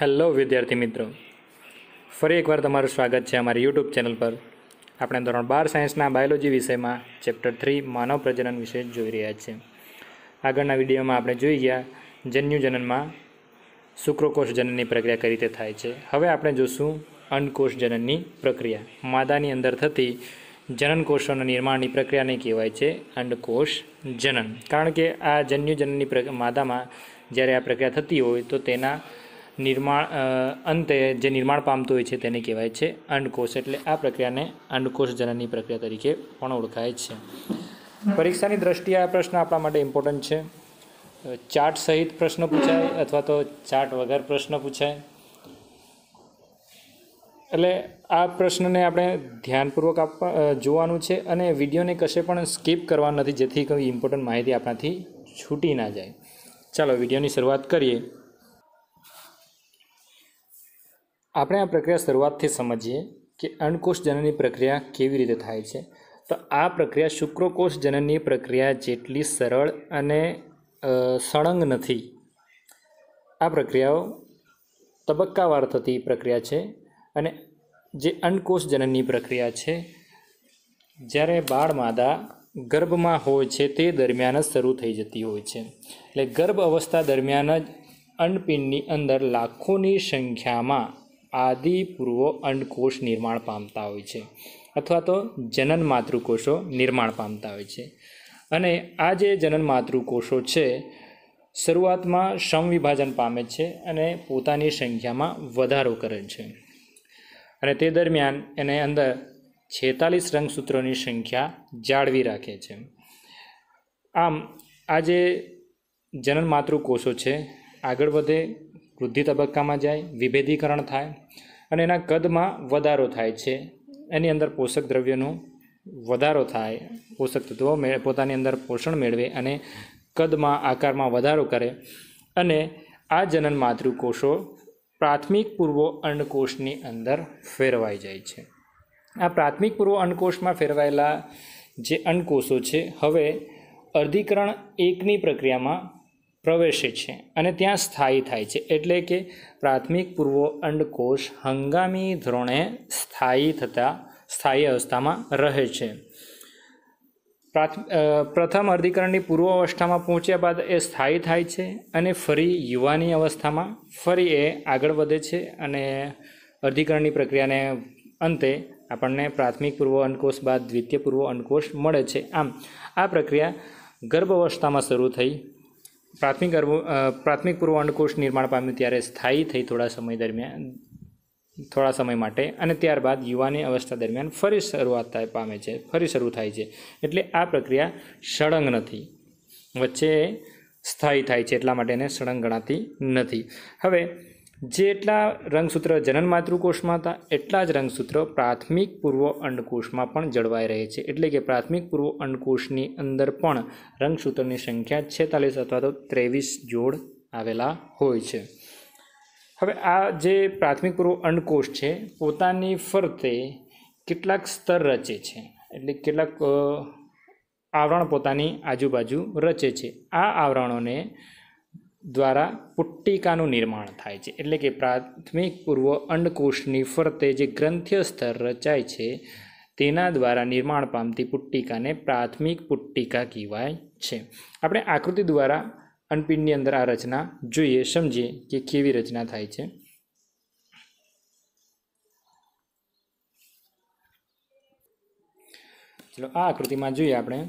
hello વિદ્યાર્થી મિત્રો ફરી એકવાર તમારું સ્વાગત છે અમારી યુટ્યુબ ચેનલ પર આપણે ધોરણ બાર સાયન્સના બાયોલોજી વિષયમાં ચેપ્ટર થ્રી માનવ પ્રજનન વિશે જોઈ રહ્યા છીએ આગળના વિડીયોમાં આપણે જોઈ ગયા જન્યુજનનમાં શુક્રકોષ જનનની પ્રક્રિયા કઈ રીતે થાય છે હવે આપણે જોશું અંડકોષ જનનની પ્રક્રિયા માદાની અંદર થતી જનન કોષોના નિર્માણની પ્રક્રિયાને કહેવાય છે અંડકોષ જનન કારણ કે આ જન્યુજનનની માદામાં જ્યારે આ પ્રક્રિયા થતી હોય તો તેના નિર્માણ અંતે જે નિર્માણ પામતું હોય છે તેને કહેવાય છે અંડકોષ એટલે આ પ્રક્રિયાને અંડકોષ જનનની પ્રક્રિયા તરીકે પણ ઓળખાય છે પરીક્ષાની દ્રષ્ટિએ આ પ્રશ્ન આપણા માટે ઇમ્પોર્ટન્ટ છે ચાર્ટ સહિત પ્રશ્ન પૂછાય અથવા તો ચાર્ટ વગર પ્રશ્ન પૂછાય એટલે આ પ્રશ્નને આપણે ધ્યાનપૂર્વક આપવા જોવાનું છે અને વિડીયોને કશે પણ સ્કીપ કરવાનું નથી જેથી કોઈ ઇમ્પોર્ટન્ટ માહિતી આપણાથી છૂટી ના જાય ચાલો વિડીયોની શરૂઆત કરીએ આપણે આ પ્રક્રિયા શરૂઆતથી સમજીએ કે અન્નકોષ જનનની પ્રક્રિયા કેવી રીતે થાય છે તો આ પ્રક્રિયા શુક્રકોષ જનનની પ્રક્રિયા જેટલી સરળ અને સળંગ નથી આ પ્રક્રિયાઓ તબક્કાવાર થતી પ્રક્રિયા છે અને જે અન્નકોષ જનનની પ્રક્રિયા છે જ્યારે બાળ માદા ગર્ભમાં હોય છે તે દરમિયાન જ શરૂ થઈ જતી હોય છે એટલે ગર્ભ અવસ્થા દરમિયાન જ અન્નપિંડની અંદર લાખોની સંખ્યામાં આદિપૂર્વ પૂર્વો અંડકોષ નિર્માણ પામતા હોય છે અથવા તો જનન માતૃકોષો નિર્માણ પામતા હોય છે અને આ જે જનન માતૃકોષો છે શરૂઆતમાં સમવિભાજન પામે છે અને પોતાની સંખ્યામાં વધારો કરે છે અને તે દરમિયાન એને અંદર છેતાલીસ રંગસૂત્રોની સંખ્યા જાળવી રાખે છે આમ આ જે જનન માતૃકોષો છે આગળ વધે વૃદ્ધિ તબક્કામાં જાય વિભેદીકરણ થાય અને એના કદમાં વધારો થાય છે એની અંદર પોષક દ્રવ્યનો વધારો થાય પોષક તત્વો પોતાની અંદર પોષણ મેળવે અને કદમાં આકારમાં વધારો કરે અને આ જનન માતૃકોષો પ્રાથમિક પૂર્વ અંડકોષની અંદર ફેરવાઈ જાય છે આ પ્રાથમિક પૂર્વ અંડકોષમાં ફેરવાયેલા જે અંડકોષો છે હવે અર્ધીકરણ એકની પ્રક્રિયામાં પ્રવેશે છે અને ત્યાં સ્થાયી થાય છે એટલે કે પ્રાથમિક પૂર્વ અંડકોષ હંગામી ધોરણે સ્થાયી થતા સ્થાયી અવસ્થામાં રહે છે પ્રથમ અર્ધીકરણની પૂર્વ અવસ્થામાં પહોંચ્યા બાદ એ સ્થાયી થાય છે અને ફરી યુવાની અવસ્થામાં ફરી એ આગળ વધે છે અને અર્ધીકરણની પ્રક્રિયાને અંતે આપણને પ્રાથમિક પૂર્વ અંડકોષ બાદ દ્વિતીય પૂર્વ અંડકોષ મળે છે આમ આ પ્રક્રિયા ગર્ભાવસ્થામાં શરૂ થઈ પ્રાથમિક પ્રાથમિક પૂર્વ અંડકોષ નિર્માણ પામ્યું ત્યારે સ્થાયી થઈ થોડા સમય દરમિયાન થોડા સમય માટે અને ત્યારબાદ યુવાની અવસ્થા દરમિયાન ફરી શરૂઆત પામે છે ફરી શરૂ થાય છે એટલે આ પ્રક્રિયા સળંગ નથી વચ્ચે સ્થાયી થાય છે એટલા માટે એને સળંગ ગણાતી નથી હવે જેટલા રંગસૂત્ર જનન માતૃકોષમાં હતા એટલા જ રંગસૂત્ર પ્રાથમિક પૂર્વ અંડકોષમાં પણ જળવાઈ રહે છે એટલે કે પ્રાથમિક પૂર્વ અંડકોષની અંદર પણ રંગસૂત્રની સંખ્યા છેતાલીસ અથવા તો ત્રેવીસ જોડ આવેલા હોય છે હવે આ જે પ્રાથમિક પૂર્વ અંડકોષ છે પોતાની ફરતે કેટલાક સ્તર રચે છે એટલે કેટલાક આવરણ પોતાની આજુબાજુ રચે છે આ આવરણોને દ્વારા પુટ્ટિકાનું નિર્માણ થાય છે એટલે કે પ્રાથમિક પૂર્વ અંડકોષની ફરતે જે ગ્રંથ્ય સ્તર રચાય છે તેના દ્વારા નિર્માણ પામતી પુટ્ટિકાને પ્રાથમિક પુટ્ટિકા કહેવાય છે આપણે આકૃતિ દ્વારા અન્નપિંડની અંદર આ રચના જોઈએ સમજીએ કે કેવી રચના થાય છે ચલો આ આકૃતિમાં જોઈએ આપણે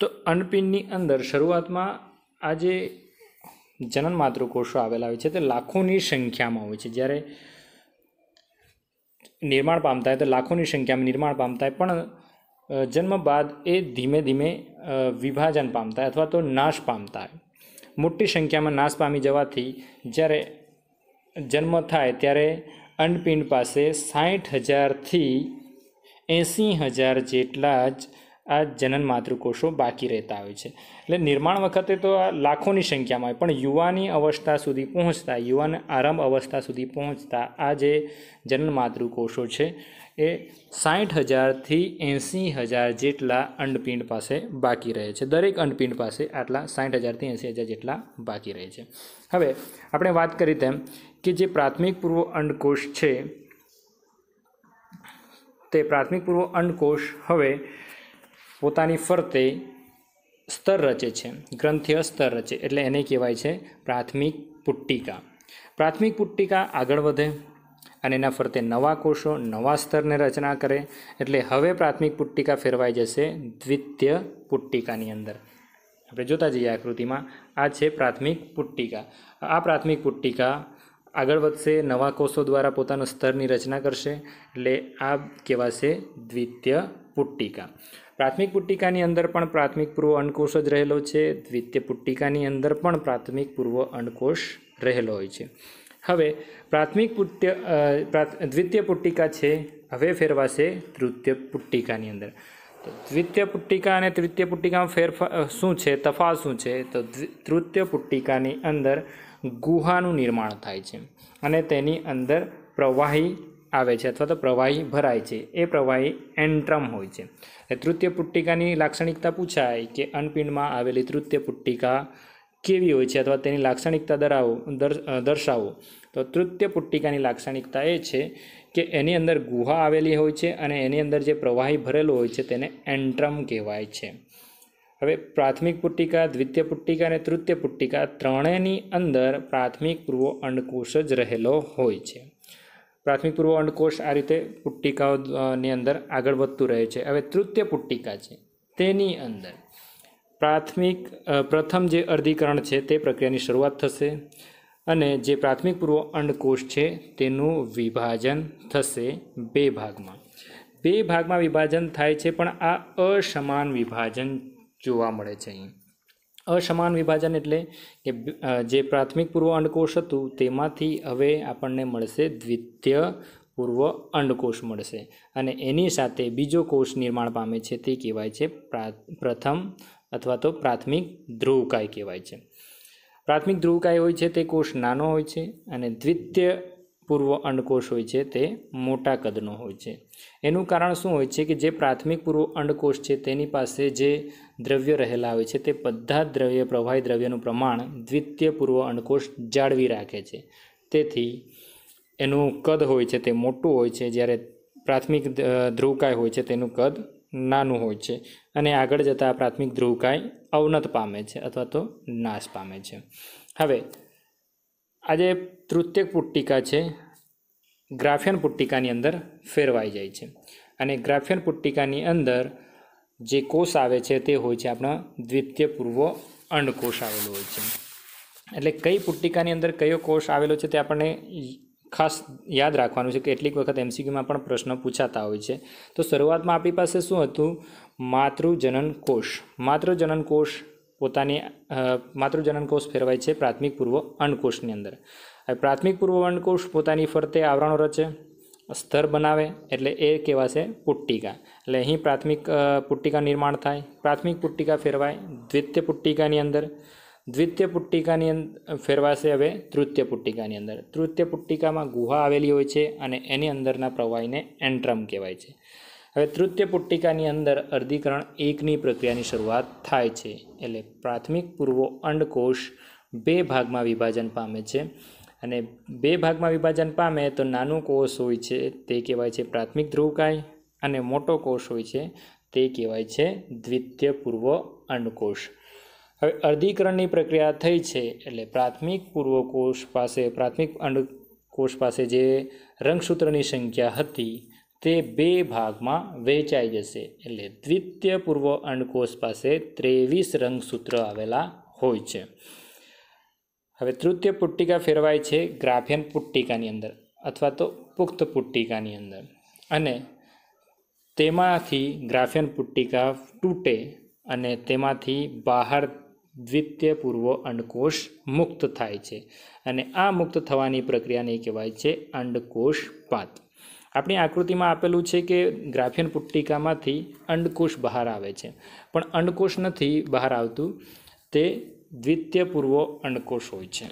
તો અંડપિંડની અંદર શરૂઆતમાં આ જે જનન માતૃ કોષો આવેલા હોય છે તે લાખોની સંખ્યામાં હોય છે જ્યારે નિર્માણ પામતા હોય તો લાખોની સંખ્યામાં નિર્માણ પામતા હોય પણ જન્મ બાદ એ ધીમે ધીમે વિભાજન પામતા હોય અથવા તો નાશ પામતા હોય મોટી સંખ્યામાં નાશ પામી જવાથી જ્યારે જન્મ થાય ત્યારે અંડપિંડ પાસે સાઠ હજારથી એંસી હજાર જેટલા જ આ જનન માતૃકોષો બાકી રહેતા હોય છે એટલે નિર્માણ વખતે તો આ લાખોની સંખ્યામાં હોય પણ યુવાની અવસ્થા સુધી પહોંચતા યુવાન આરંભ અવસ્થા સુધી પહોંચતા આ જે જનન માતૃકોષો છે એ સાઠ હજારથી એંસી હજાર જેટલા અંડપિંડ પાસે બાકી રહે છે દરેક અંડપિંડ પાસે આટલા સાઠ હજારથી એંસી હજાર જેટલા બાકી રહે છે હવે આપણે વાત કરી તેમ કે જે પ્રાથમિક પૂર્વ અંડકોષ છે તે પ્રાથમિક પૂર્વ અંડકોષ હવે પોતાની ફરતે સ્તર રચે છે ગ્રંથિય સ્તર રચે એટલે એને કહેવાય છે પ્રાથમિક પુટ્ટિકા પ્રાથમિક પુટ્ટિકા આગળ વધે અને એના ફરતે નવા કોષો નવા સ્તરને રચના કરે એટલે હવે પ્રાથમિક પુટ્ટિકા ફેરવાઈ જશે દ્વિતીય પુટ્ટિકાની અંદર આપણે જોતા જઈએ આકૃતિમાં આ છે પ્રાથમિક પુટ્ટિકા આ પ્રાથમિક પુટ્ટિકા આગળ વધશે નવા કોષો દ્વારા પોતાના સ્તરની રચના કરશે એટલે આ કહેવાશે દ્વિતીય પુટ્ટિકા પ્રાથમિક પુટ્ટિકાની અંદર પણ પ્રાથમિક પૂર્વ અંડકોષ જ રહેલો છે દ્વિતીય પુટ્ટિકાની અંદર પણ પ્રાથમિક પૂર્વ અંડકોષ રહેલો હોય છે હવે પ્રાથમિક પુટ્ય દ્વિતીય પુટ્ટિકા છે હવે ફેરવાશે તૃતીય પુટ્ટિકાની અંદર તો દ્વિતીય પુટ્ટિકા અને તૃતીય પુટ્ટિકામાં ફેરફાર શું છે તફાવત શું છે તો તૃતીય પુટ્ટિકાની અંદર ગુહાનું નિર્માણ થાય છે અને તેની અંદર પ્રવાહી આવે છે અથવા તો પ્રવાહી ભરાય છે એ પ્રવાહી એન્ટ્રમ હોય છે તૃતીય પુટ્ટિકાની લાક્ષણિકતા પૂછાય કે અન્નપિંડમાં આવેલી તૃતીય પુટ્ટિકા કેવી હોય છે અથવા તેની લાક્ષણિકતા ધરાવો દર્શાવો તો તૃતીય પુટ્ટિકાની લાક્ષણિકતા એ છે કે એની અંદર ગુહા આવેલી હોય છે અને એની અંદર જે પ્રવાહી ભરેલો હોય છે તેને એન્ટ્રમ કહેવાય છે હવે પ્રાથમિક પુટ્ટિકા દ્વિતીય પુટ્ટિકા અને તૃતીય પુટ્ટિકા ત્રણેયની અંદર પ્રાથમિક પૂર્વ અંડકોષ જ રહેલો હોય છે પ્રાથમિક પૂર્વ અંડકોષ આ રીતે પુટ્ટિકાઓની અંદર આગળ વધતું રહે છે હવે તૃતીય પુટ્ટિકા છે તેની અંદર પ્રાથમિક પ્રથમ જે અર્ધીકરણ છે તે પ્રક્રિયાની શરૂઆત થશે અને જે પ્રાથમિક પૂર્વ અંડકોષ છે તેનું વિભાજન થશે બે ભાગમાં બે ભાગમાં વિભાજન થાય છે પણ આ અસમાન વિભાજન જોવા મળે છે અહીં અસમાન વિભાજન એટલે કે જે પ્રાથમિક પૂર્વ અંડકોષ હતું તેમાંથી હવે આપણને મળશે દ્વિતીય પૂર્વ અંડકોષ મળશે અને એની સાથે બીજો કોષ નિર્માણ પામે છે તે કહેવાય છે પ્રથમ અથવા તો પ્રાથમિક ધ્રુવકાય કહેવાય છે પ્રાથમિક ધ્રુવકાય હોય છે તે કોષ નાનો હોય છે અને દ્વિતીય પૂર્વ અંડકોષ હોય છે તે મોટા કદનો હોય છે એનું કારણ શું હોય છે કે જે પ્રાથમિક પૂર્વ અંડકોષ છે તેની પાસે જે દ્રવ્ય રહેલા હોય છે તે બધા દ્રવ્ય પ્રવાહી દ્રવ્યનું પ્રમાણ દ્વિતીય પૂર્વ અંડકોષ જાળવી રાખે છે તેથી એનું કદ હોય છે તે મોટું હોય છે જ્યારે પ્રાથમિક ધ્રુવકાય હોય છે તેનું કદ નાનું હોય છે અને આગળ જતાં પ્રાથમિક ધ્રુવકાય અવનત પામે છે અથવા તો નાશ પામે છે હવે આજે તૃતીય પુટ્ટિકા છે ગ્રાફિયન પુટ્ટિકાની અંદર ફેરવાઈ જાય છે અને ગ્રાફિયન પુટ્ટિકાની અંદર જે કોષ આવે છે તે હોય છે આપણા દ્વિતીય પૂર્વ અંડકોષ આવેલો હોય છે એટલે કઈ પુટ્ટિકાની અંદર કયો કોષ આવેલો છે તે આપણને ખાસ યાદ રાખવાનું છે કે કેટલીક વખત એમસીક્યુમાં પણ પ્રશ્ન પૂછાતા હોય છે તો શરૂઆતમાં આપણી પાસે શું હતું માતૃજનન કોષ માતૃજનન કોષ પોતાની માતૃજનન કોષ ફેરવાય છે પ્રાથમિક પૂર્વ અંડકોષની અંદર હવે પ્રાથમિક પૂર્વ અંડકોષ પોતાની ફરતે આવરણો રચે સ્તર બનાવે એટલે એ કહેવાશે પુટ્ટિકા એટલે અહીં પ્રાથમિક પુટ્ટિકા નિર્માણ થાય પ્રાથમિક પુટ્ટિકા ફેરવાય દ્વિતીય પુટ્ટિકાની અંદર દ્વિતીય પુટ્ટિકાની અંદર ફેરવાશે હવે તૃતીય પુટ્ટિકાની અંદર તૃતીય પુટ્ટિકામાં ગુહા આવેલી હોય છે અને એની અંદરના પ્રવાહીને એન્ટ્રમ કહેવાય છે હવે તૃતીય પુટ્ટિકાની અંદર અર્ધીકરણ એકની પ્રક્રિયાની શરૂઆત થાય છે એટલે પ્રાથમિક પૂર્વો અંડકોષ બે ભાગમાં વિભાજન પામે છે અને બે ભાગમાં વિભાજન પામે તો નાનો કોષ હોય છે તે કહેવાય છે પ્રાથમિક ધ્રુવકાય અને મોટો કોષ હોય છે તે કહેવાય છે દ્વિતીય પૂર્વ અંડકોષ હવે અર્ધીકરણની પ્રક્રિયા થઈ છે એટલે પ્રાથમિક પૂર્વકોષ પાસે પ્રાથમિક અંડકોષ પાસે જે રંગસૂત્રની સંખ્યા હતી તે બે ભાગમાં વહેંચાઈ જશે એટલે દ્વિતીય પૂર્વ અંડકોષ પાસે ત્રેવીસ રંગસૂત્ર આવેલા હોય છે હવે તૃતીય પુટ્ટિકા ફેરવાય છે ગ્રાફિયન પુટ્ટિકાની અંદર અથવા તો પુખ્ત પુટ્ટિકાની અંદર અને તેમાંથી ગ્રાફિયન પુટ્ટિકા તૂટે અને તેમાંથી બહાર દ્વિતીય પૂર્વ અંડકોષ મુક્ત થાય છે અને આ મુક્ત થવાની પ્રક્રિયાને કહેવાય છે અંડકોષપાત આપણી આકૃતિમાં આપેલું છે કે ગ્રાફિયન પુટ્ટિકામાંથી અંડકોષ બહાર આવે છે પણ અંડકોષ નથી બહાર આવતું તે દ્વિતીય પૂર્વ અંડકોષ હોય છે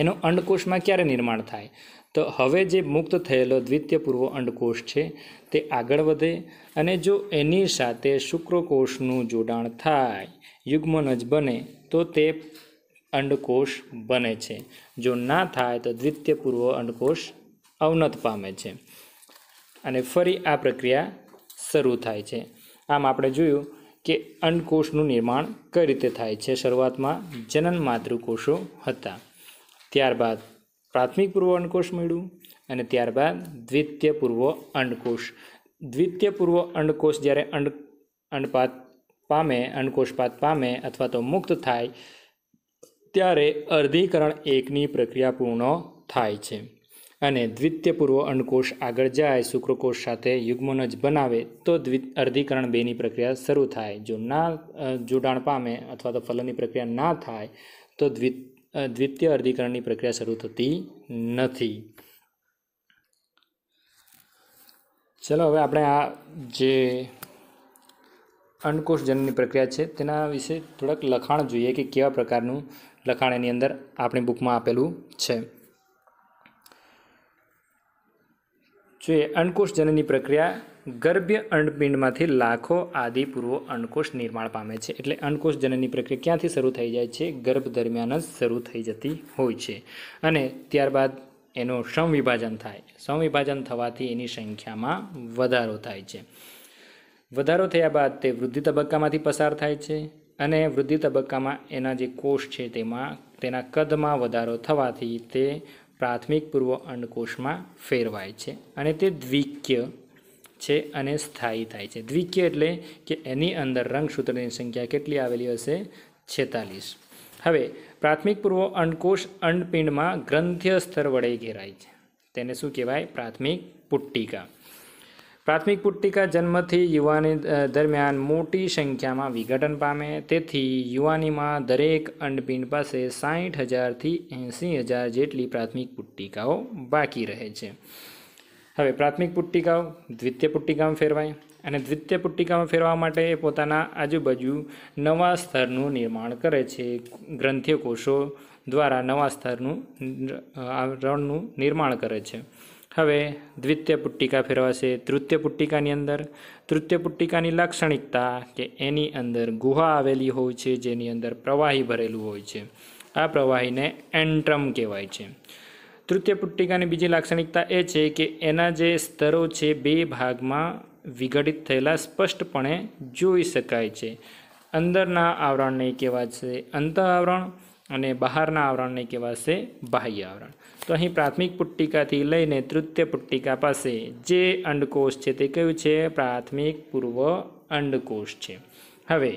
એનો અંડકોષમાં ક્યારે નિર્માણ થાય તો હવે જે મુક્ત થયેલો દ્વિતીય પૂર્વ અંડકોષ છે તે આગળ વધે અને જો એની સાથે શુક્રકોષનું જોડાણ થાય યુગ્મન જ બને તો તે અંડકોષ બને છે જો ના થાય તો દ્વિતીય પૂર્વ અંડકોષ અવનત પામે છે અને ફરી આ પ્રક્રિયા શરૂ થાય છે આમ આપણે જોયું કે અંડકોષનું નિર્માણ કઈ રીતે થાય છે શરૂઆતમાં જનન માતૃકોષો હતા ત્યારબાદ પ્રાથમિક પૂર્વ અંડકોષ મળ્યું અને ત્યારબાદ દ્વિતીય પૂર્વ અંડકોષ દ્વિતીય પૂર્વ અંડકોષ જ્યારે અંડ અંડપાત પામે અંડકોષપાત પામે અથવા તો મુક્ત થાય ત્યારે અર્ધીકરણ એકની પ્રક્રિયા પૂર્ણ થાય છે અને દ્વિતીય પૂર્વ અંડકોષ આગળ જાય શુક્રકોષ સાથે યુગ્મનો જ બનાવે તો દ્વિ અર્ધીકરણ બેની પ્રક્રિયા શરૂ થાય જો ના જોડાણ પામે અથવા તો ફલનની પ્રક્રિયા ના થાય તો દ્વિ દ્વિતીય અર્ધીકરણની પ્રક્રિયા શરૂ થતી નથી ચલો હવે આપણે આ જે અંડકોષ જનનની પ્રક્રિયા છે તેના વિશે થોડાક લખાણ જોઈએ કે કેવા પ્રકારનું લખાણ એની અંદર આપણી બુકમાં આપેલું છે જોઈએ અંડકોષ જનની પ્રક્રિયા ગર્ભ્ય અંડપિંડમાંથી લાખો આદિ પૂર્વો નિર્માણ પામે છે એટલે અંડકોષ જનનની પ્રક્રિયા ક્યાંથી શરૂ થઈ જાય છે ગર્ભ દરમિયાન જ શરૂ થઈ જતી હોય છે અને ત્યારબાદ એનું સંવિભાજન થાય સંવિભાજન થવાથી એની સંખ્યામાં વધારો થાય છે વધારો થયા બાદ તે વૃદ્ધિ તબક્કામાંથી પસાર થાય છે અને વૃદ્ધિ તબક્કામાં એના જે કોષ છે તેમાં તેના કદમાં વધારો થવાથી તે પ્રાથમિક પૂર્વ અંડકોષમાં ફેરવાય છે અને તે દ્વિક્ય છે અને સ્થાયી થાય છે દ્વિક્ય એટલે કે એની અંદર રંગસૂત્રની સંખ્યા કેટલી આવેલી હશે છેતાલીસ હવે પ્રાથમિક પૂર્વ અંડકોષ અંડપિંડમાં ગ્રંથ્ય સ્તર વડે ઘેરાય છે તેને શું કહેવાય પ્રાથમિક પુટ્ટિકા પ્રાથમિક પુટ્ટિકા જન્મથી યુવાની દરમિયાન મોટી સંખ્યામાં વિઘટન પામે તેથી યુવાનીમાં દરેક અંડપિંડ પાસે સાઠ હજારથી એંસી હજાર જેટલી પ્રાથમિક પુટ્ટિકાઓ બાકી રહે છે હવે પ્રાથમિક પુટ્ટિકાઓ દ્વિતીય પુટ્ટિકામાં ફેરવાય અને દ્વિતીય પુટ્ટિકામાં ફેરવા માટે એ પોતાના આજુબાજુ નવા સ્તરનું નિર્માણ કરે છે ગ્રંથિય દ્વારા નવા સ્તરનું રણનું નિર્માણ કરે છે હવે દ્વિતીય પુટ્ટિકા ફેરવાશે તૃતીય પુટ્ટિકાની અંદર તૃતીય પુટ્ટિકાની લાક્ષણિકતા કે એની અંદર ગુહા આવેલી હોય છે જેની અંદર પ્રવાહી ભરેલું હોય છે આ પ્રવાહીને એન્ટ્રમ કહેવાય છે તૃતીય પુટ્ટિકાની બીજી લાક્ષણિકતા એ છે કે એના જે સ્તરો છે બે ભાગમાં વિઘટિત થયેલા સ્પષ્ટપણે જોઈ શકાય છે અંદરના આવરણને કહેવાય છે અંત આવરણ અને બહારના આવરણને કહેવાશે બાહ્ય આવરણ તો અહીં પ્રાથમિક પુટ્ટિકાથી લઈને તૃતીય પુટ્ટિકા પાસે જે અંડકોષ છે તે કયું છે પ્રાથમિક પૂર્વ અંડકોષ છે હવે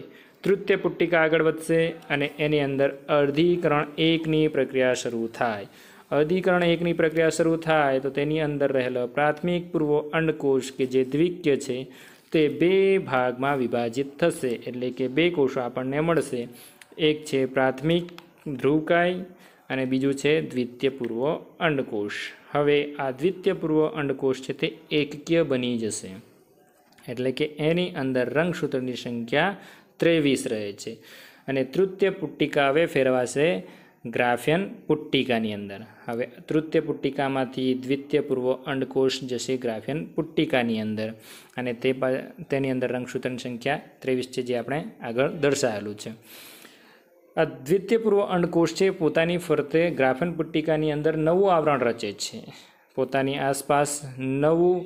તૃતીય પુટ્ટિકા આગળ વધશે અને એની અંદર અર્ધીકરણ એકની પ્રક્રિયા શરૂ થાય અર્ધીકરણ એકની પ્રક્રિયા શરૂ થાય તો તેની અંદર રહેલો પ્રાથમિક પૂર્વ અંડકોષ કે જે દ્વિક્ય છે તે બે ભાગમાં વિભાજિત થશે એટલે કે બે કોષો આપણને મળશે એક છે પ્રાથમિક ધ્રુવકાય અને બીજું છે દ્વિતીય પૂર્વ અંડકોષ હવે આ દ્વિતીય પૂર્વ અંડકોષ છે તે એકકીય બની જશે એટલે કે એની અંદર રંગસૂત્રની સંખ્યા ત્રેવીસ રહે છે અને તૃતીય પુટ્ટિકા હવે ફેરવાશે ગ્રાફિયન પુટ્ટિકાની અંદર હવે તૃતીય પુટ્ટિકામાંથી દ્વિતીય પૂર્વ અંડકોષ જશે ગ્રાફિયન પુટ્ટિકાની અંદર અને તે તેની અંદર રંગસૂત્રની સંખ્યા ત્રેવીસ છે જે આપણે આગળ દર્શાવેલું છે આ દ્વિતીયપૂર્વ અંડકોષ છે પોતાની ફરતે ગ્રાફન પુટ્ટિકાની અંદર નવું આવરણ રચે છે પોતાની આસપાસ નવું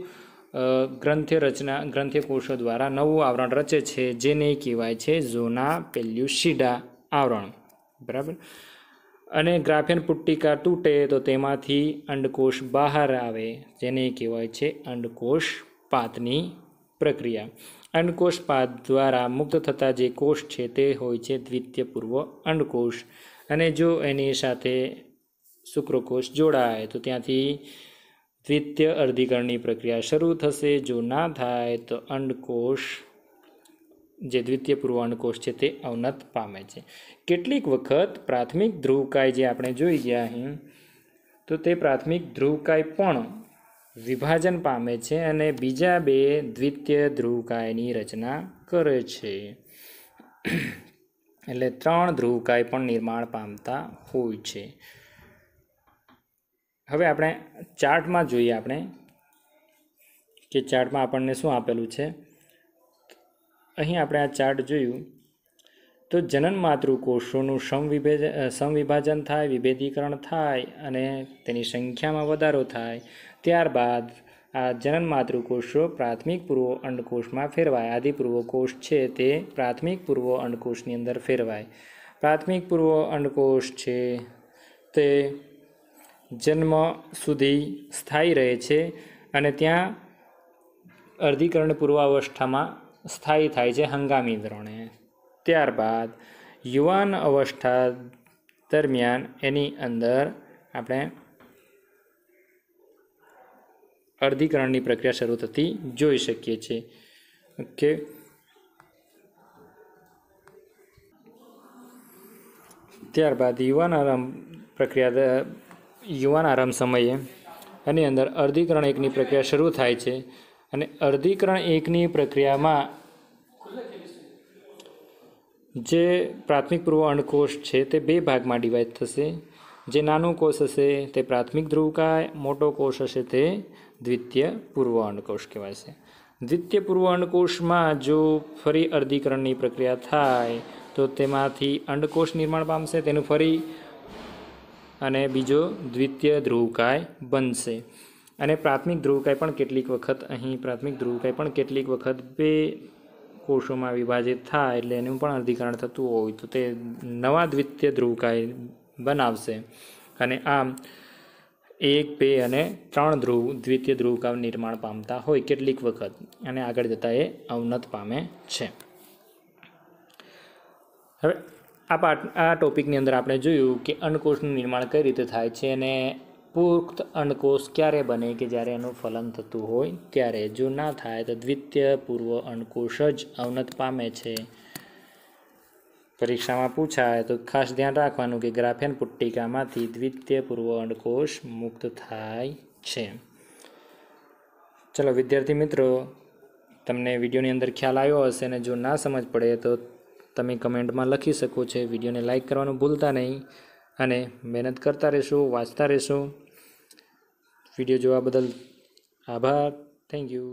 ગ્રંથ્ય રચના ગ્રંથ્ય કોષો દ્વારા નવું આવરણ રચે છે જેને કહેવાય છે ઝોના પેલ્યુસિડા આવરણ બરાબર અને ગ્રાફેન પુટ્ટિકા તૂટે તો તેમાંથી અંડકોષ બહાર આવે જેને કહેવાય છે અંડકોષ પાતની પ્રક્રિયા અંડકોષપાદ દ્વારા મુક્ત થતા જે કોષ છે તે હોય છે દ્વિતીય પૂર્વ અંડકોષ અને જો એની સાથે શુક્રકોષ જોડાય તો ત્યાંથી દ્વિતીય અર્ધીકરણની પ્રક્રિયા શરૂ થશે જો ના થાય તો અંડકોષ જે દ્વિતીય પૂર્વ અંડકોષ છે તે અવનત પામે છે કેટલીક વખત પ્રાથમિક ધ્રુવકાય જે આપણે જોઈ ગયા અહીં તો તે પ્રાથમિક ધ્રુવકાય પણ વિભાજન પામે છે અને બીજા બે દ્વિતીય ધ્રુવકાયની રચના કરે છે એટલે ત્રણ ધ્રુવકાય પણ નિર્માણ પામતા હોય છે હવે આપણે ચાર્ટમાં જોઈએ આપણે કે ચાર્ટમાં આપણને શું આપેલું છે અહીં આપણે આ ચાર્ટ જોયું તો જનન માતૃકોષોનું સમવિભેજ સમવિભાજન થાય વિભેદીકરણ થાય અને તેની સંખ્યામાં વધારો થાય ત્યારબાદ આ જનન માતૃકોષો પ્રાથમિક પૂર્વો અંડકોષમાં ફેરવાય આદિ કોષ છે તે પ્રાથમિક પૂર્વ અંડકોષની અંદર ફેરવાય પ્રાથમિક પૂર્વ અંડકોષ છે તે જન્મ સુધી સ્થાયી રહે છે અને ત્યાં અર્ધીકરણ પૂર્વાવસ્થામાં સ્થાયી થાય છે હંગામી ધોરણે ત્યારબાદ યુવાન અવસ્થા દરમિયાન એની અંદર આપણે અર્ધીકરણની પ્રક્રિયા શરૂ થતી જોઈ શકીએ છીએ ઓકે ત્યારબાદ યુવાન આરંભ પ્રક્રિયા યુવાન આરંભ સમયે એની અંદર અર્ધીકરણ એકની પ્રક્રિયા શરૂ થાય છે અને અર્ધીકરણ એકની પ્રક્રિયામાં જે પ્રાથમિક પૂર્વ અણકોષ છે તે બે ભાગમાં ડિવાઈડ થશે જે નાનો કોષ હશે તે પ્રાથમિક ધ્રુવકાય મોટો કોષ હશે તે દ્વિતીય પૂર્વ અંડકોષ કહેવાય છે દ્વિતીય પૂર્વ અંડકોષમાં જો ફરી અર્ધીકરણની પ્રક્રિયા થાય તો તેમાંથી અંડકોષ નિર્માણ પામશે તેનું ફરી અને બીજો દ્વિતીય ધ્રુવકાય બનશે અને પ્રાથમિક ધ્રુવકાય પણ કેટલીક વખત અહીં પ્રાથમિક ધ્રુવકાય પણ કેટલીક વખત બે કોષોમાં વિભાજિત થાય એટલે એનું પણ અર્ધીકરણ થતું હોય તો તે નવા દ્વિતીય ધ્રુવકાય બનાવશે અને આમ એક બે અને ત્રણ ધ્રુવ દ્વિતીય ધ્રુવકાવ નિર્માણ પામતા હોય કેટલીક વખત અને આગળ જતાં એ અવનત પામે છે હવે આ પાઠ આ ટોપિકની અંદર આપણે જોયું કે અન્નકોષનું નિર્માણ કઈ રીતે થાય છે અને પુખ્ત અન્નકોષ ક્યારે બને કે જ્યારે એનું ફલન થતું હોય ત્યારે જો ના થાય તો દ્વિતીય પૂર્વ અન્નકોષ જ અવનત પામે છે પરીક્ષામાં પૂછાય તો ખાસ ધ્યાન રાખવાનું કે ગ્રાફેન પુટ્ટિકામાંથી દ્વિતીય પૂર્વ અંડકોષ મુક્ત થાય છે ચલો વિદ્યાર્થી મિત્રો તમને વિડીયોની અંદર ખ્યાલ આવ્યો હશે અને જો ના સમજ પડે તો તમે કમેન્ટમાં લખી શકો છો વિડીયોને લાઇક કરવાનું ભૂલતા નહીં અને મહેનત કરતા રહેશું વાંચતા રહેશું વિડીયો જોવા બદલ આભાર થેન્ક યુ